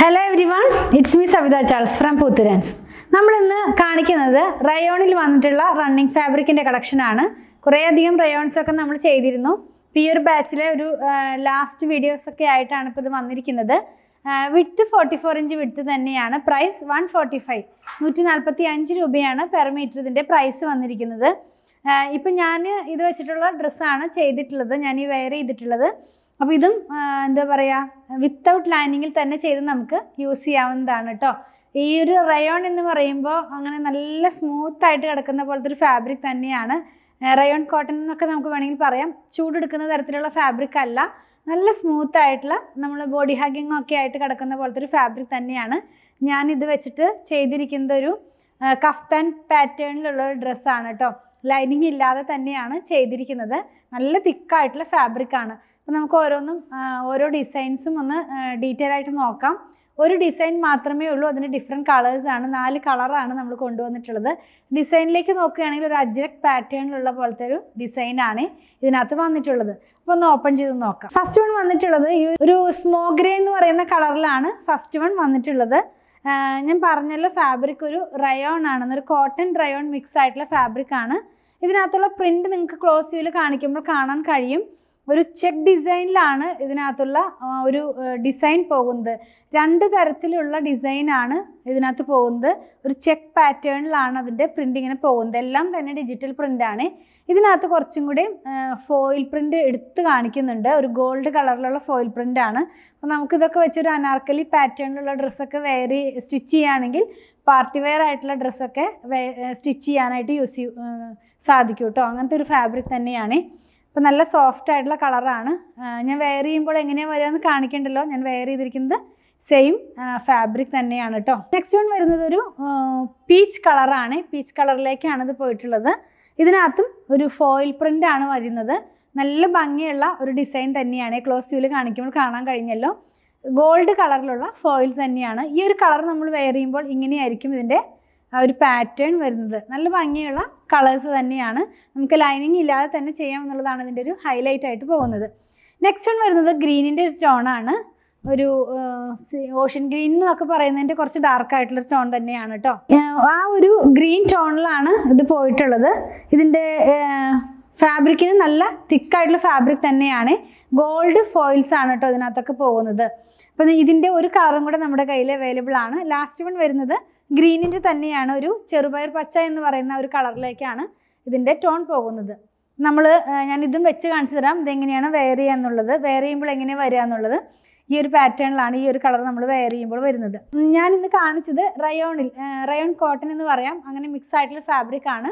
hello everyone it's me Savitha Charles from നമ്മൾ നമ്മളിന്ന് കാണിക്കുന്നത് റയോണിൽ വന്നിട്ടുള്ള റണ്ണിങ് ഫാബ്രിക്കിൻ്റെ കളക്ഷനാണ് കുറേയധികം റയോൺസൊക്കെ നമ്മൾ ചെയ്തിരുന്നു ഇപ്പോൾ ഈ ഒരു ബാച്ചിലെ ഒരു ലാസ്റ്റ് വീഡിയോസൊക്കെ ആയിട്ടാണ് ഇപ്പോൾ ഇത് വന്നിരിക്കുന്നത് with forty four inch width തന്നെയാണ് പ്രൈസ് വൺ ഫോർട്ടി ഫൈവ് നൂറ്റി നാൽപ്പത്തി അഞ്ച് രൂപയാണ് പെർ മീറ്റർ ഇതിൻ്റെ പ്രൈസ് വന്നിരിക്കുന്നത് ഇപ്പം ഞാൻ ഇത് വെച്ചിട്ടുള്ള ഡ്രസ്സാണ് ചെയ്തിട്ടുള്ളത് ഞാൻ ഈ വെയർ ചെയ്തിട്ടുള്ളത് അപ്പോൾ ഇതും എന്താ പറയുക വിത്തൗട്ട് ലൈനിങ്ങിൽ തന്നെ ചെയ്ത് നമുക്ക് യൂസ് ചെയ്യാവുന്നതാണ് കേട്ടോ ഈ ഒരു റയോൺ എന്ന് പറയുമ്പോൾ അങ്ങനെ നല്ല സ്മൂത്ത് ആയിട്ട് കിടക്കുന്ന പോലത്തെ ഒരു ഫാബ്രിക് തന്നെയാണ് റയോൺ കോട്ടൺ എന്നൊക്കെ നമുക്ക് വേണമെങ്കിൽ പറയാം ചൂടെടുക്കുന്ന തരത്തിലുള്ള ഫാബ്രിക് അല്ല നല്ല സ്മൂത്ത് ആയിട്ടുള്ള നമ്മൾ ബോഡി ഹാഗിങ് ഒക്കെ ആയിട്ട് കിടക്കുന്ന പോലത്തെ ഒരു ഫാബ്രിക് തന്നെയാണ് ഞാൻ ഇത് വെച്ചിട്ട് ചെയ്തിരിക്കുന്ന ഒരു കഫ്താൻ പാറ്റേണിലുള്ള ഒരു ഡ്രസ്സാണ് കേട്ടോ ലൈനിങ് ഇല്ലാതെ തന്നെയാണ് ചെയ്തിരിക്കുന്നത് നല്ല തിക്കായിട്ടുള്ള ഫാബ്രിക്കാണ് അപ്പോൾ നമുക്ക് ഓരോന്നും ഓരോ ഡിസൈൻസും ഒന്ന് ഡീറ്റെയിൽ ആയിട്ട് നോക്കാം ഒരു ഡിസൈൻ മാത്രമേ ഉള്ളൂ അതിന് ഡിഫറെൻ്റ് കളേഴ്സാണ് നാല് കളറാണ് നമ്മൾ കൊണ്ടുവന്നിട്ടുള്ളത് ഡിസൈനിലേക്ക് നോക്കുകയാണെങ്കിൽ ഒരു അജ്രക് പാറ്റേണിലുള്ള പോലത്തെ ഒരു ഡിസൈനാണ് ഇതിനകത്ത് വന്നിട്ടുള്ളത് അപ്പോൾ ഒന്ന് ഓപ്പൺ ചെയ്ത് നോക്കാം ഫസ്റ്റ് വൺ വന്നിട്ടുള്ളത് ഈ ഒരു സ്മോ ഗ്രേ എന്ന് പറയുന്ന കളറിലാണ് ഫസ്റ്റ് വൺ വന്നിട്ടുള്ളത് ഞാൻ പറഞ്ഞല്ലോ ഫാബ്രിക് ഒരു റയോൺ ആണ് ഒരു കോട്ടൺ റയോൺ മിക്സ് ആയിട്ടുള്ള ഫാബ്രിക് ആണ് ഇതിനകത്തുള്ള പ്രിൻറ്റ് നിങ്ങൾക്ക് ക്ലോസ് വ്യൂവിൽ കാണിക്കുമ്പോൾ കാണാൻ കഴിയും ഒരു ചെക്ക് ഡിസൈനിലാണ് ഇതിനകത്തുള്ള ഒരു ഡിസൈൻ പോകുന്നത് രണ്ട് തരത്തിലുള്ള ഡിസൈനാണ് ഇതിനകത്ത് പോകുന്നത് ഒരു ചെക്ക് പാറ്റേണിലാണ് അതിൻ്റെ പ്രിൻ്റ് ഇങ്ങനെ പോകുന്നത് എല്ലാം തന്നെ ഡിജിറ്റൽ പ്രിൻ്റാണ് ഇതിനകത്ത് കുറച്ചും കൂടി ഫോയിൽ പ്രിൻ്റ് എടുത്ത് കാണിക്കുന്നുണ്ട് ഒരു ഗോൾഡ് കളറിലുള്ള ഫോയിൽ പ്രിൻ്റാണ് അപ്പോൾ നമുക്കിതൊക്കെ വെച്ചൊരു അനാർക്കലി പാറ്റേണിലുള്ള ഡ്രസ്സൊക്കെ വേറി സ്റ്റിച്ച് ചെയ്യുകയാണെങ്കിൽ പാർട്ടി വെയർ ആയിട്ടുള്ള ഡ്രസ്സൊക്കെ സ്റ്റിച്ച് ചെയ്യാനായിട്ട് യൂസ് സാധിക്കും കേട്ടോ അങ്ങനത്തെ ഒരു ഫാബ്രിക് തന്നെയാണ് അപ്പം നല്ല സോഫ്റ്റ് ആയിട്ടുള്ള കളറാണ് ഞാൻ വെയർ ചെയ്യുമ്പോൾ എങ്ങനെയാണ് വരികയെന്ന് കാണിക്കണ്ടല്ലോ ഞാൻ വെയർ ചെയ്തിരിക്കുന്നത് സെയിം ഫാബ്രിക് തന്നെയാണ് കേട്ടോ നെക്സ്റ്റ് വൺ വരുന്നത് ഒരു പീച്ച് കളറാണ് പീച്ച് കളറിലേക്കാണ് ഇത് പോയിട്ടുള്ളത് ഇതിനകത്തും ഒരു ഫോയിൽ പ്രിൻ്റ് ആണ് വരുന്നത് നല്ല ഭംഗിയുള്ള ഒരു ഡിസൈൻ തന്നെയാണ് ക്ലോസ് ക്ലോസീവിൽ കാണിക്കുമ്പോൾ കാണാൻ കഴിഞ്ഞല്ലോ ഗോൾഡ് കളറിലുള്ള ഫോയിൽസ് തന്നെയാണ് ഈ ഒരു കളർ നമ്മൾ വെയർ ചെയ്യുമ്പോൾ ഇങ്ങനെയായിരിക്കും ഇതിൻ്റെ ആ ഒരു പാറ്റേൺ വരുന്നത് നല്ല ഭംഗിയുള്ള കളേഴ്സ് തന്നെയാണ് നമുക്ക് ലൈനിങ് ഇല്ലാതെ തന്നെ ചെയ്യാം എന്നുള്ളതാണ് ഇതിൻ്റെ ഒരു ഹൈലൈറ്റ് ആയിട്ട് പോകുന്നത് നെക്സ്റ്റ് വൺ വരുന്നത് ഗ്രീനിൻ്റെ ഒരു ടോണാണ് ഒരു ഓഷൻ ഗ്രീൻ എന്നൊക്കെ പറയുന്നതിൻ്റെ കുറച്ച് ഡാർക്ക് ആയിട്ടുള്ള ടോൺ തന്നെയാണ് കേട്ടോ ആ ഒരു ഗ്രീൻ ടോണിലാണ് ഇത് പോയിട്ടുള്ളത് ഇതിൻ്റെ ഫാബ്രിക്കിന് നല്ല തിക്കായിട്ടുള്ള ഫാബ്രിക് തന്നെയാണ് ഗോൾഡ് ഫോയിൽസ് ആണ് കേട്ടോ ഇതിനകത്തൊക്കെ പോകുന്നത് അപ്പം ഇതിൻ്റെ ഒരു കളറും കൂടെ നമ്മുടെ കയ്യിൽ അവൈലബിൾ ആണ് ലാസ്റ്റ് വൺ വരുന്നത് ഗ്രീനിൻ്റെ തന്നെയാണ് ഒരു ചെറുപയർ പച്ച എന്ന് പറയുന്ന ഒരു കളറിലേക്കാണ് ഇതിൻ്റെ ടോൺ പോകുന്നത് നമ്മൾ ഞാൻ ഇതും വെച്ച് കാണിച്ചു തരാം ഇതെങ്ങനെയാണ് വെയർ ചെയ്യുക എന്നുള്ളത് വെയർ ചെയ്യുമ്പോൾ എങ്ങനെ വരിക എന്നുള്ളത് ഈ ഒരു പാറ്റേണിലാണ് ഈ ഒരു കളർ നമ്മൾ വെയർ ചെയ്യുമ്പോൾ വരുന്നത് ഞാൻ ഇന്ന് കാണിച്ചത് റയോണിൽ റയോൺ കോട്ടൺ എന്ന് പറയാം അങ്ങനെ മിക്സ് ആയിട്ടുള്ള ഫാബ്രിക് ആണ്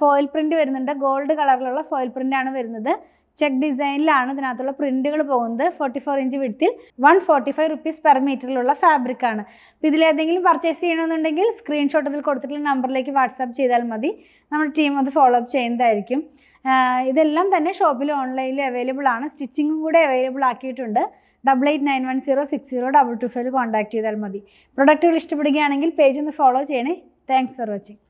ഫോയിൽ പ്രിൻറ്റ് വരുന്നുണ്ട് ഗോൾഡ് കളറിലുള്ള ഫോയിൽ പ്രിൻ്റാണ് ആണ് വരുന്നത് ചെക്ക് ഡിസൈനിലാണ് ഇതിനകത്തുള്ള പ്രിൻറ്റുകൾ പോകുന്നത് ഫോർട്ടി ഫോർ ഇഞ്ച് വിടത്തിൽ one forty five rupees per മീറ്ററിലുള്ള ഫാബ്രിക്കാണ് അപ്പോൾ ഇതിലേതെങ്കിലും പർച്ചേസ് ചെയ്യണമെന്നുണ്ടെങ്കിൽ സ്ക്രീൻഷോട്ട് ഇതിൽ കൊടുത്തിട്ടുള്ള നമ്പറിലേക്ക് വാട്സാപ്പ് ചെയ്താൽ മതി നമ്മുടെ ടീം അത് ഫോളോ അപ്പ് ചെയ്യുന്നതായിരിക്കും ഇതെല്ലാം തന്നെ ഷോപ്പിൽ ഓൺലൈനിൽ അവൈലബിൾ ആണ് സ്റ്റിച്ചിങ്ങും കൂടെ അവൈലബിൾ ആക്കിയിട്ടുണ്ട് double eight nine one zero six zero double two five contact ചെയ്താൽ മതി പ്രൊഡക്റ്റുകൾ ഇഷ്ടപ്പെടുകയാണെങ്കിൽ പേജ് ഒന്ന് ഫോളോ ചെയ്യണേ താങ്ക്സ് ഫോർ വാച്ചിങ്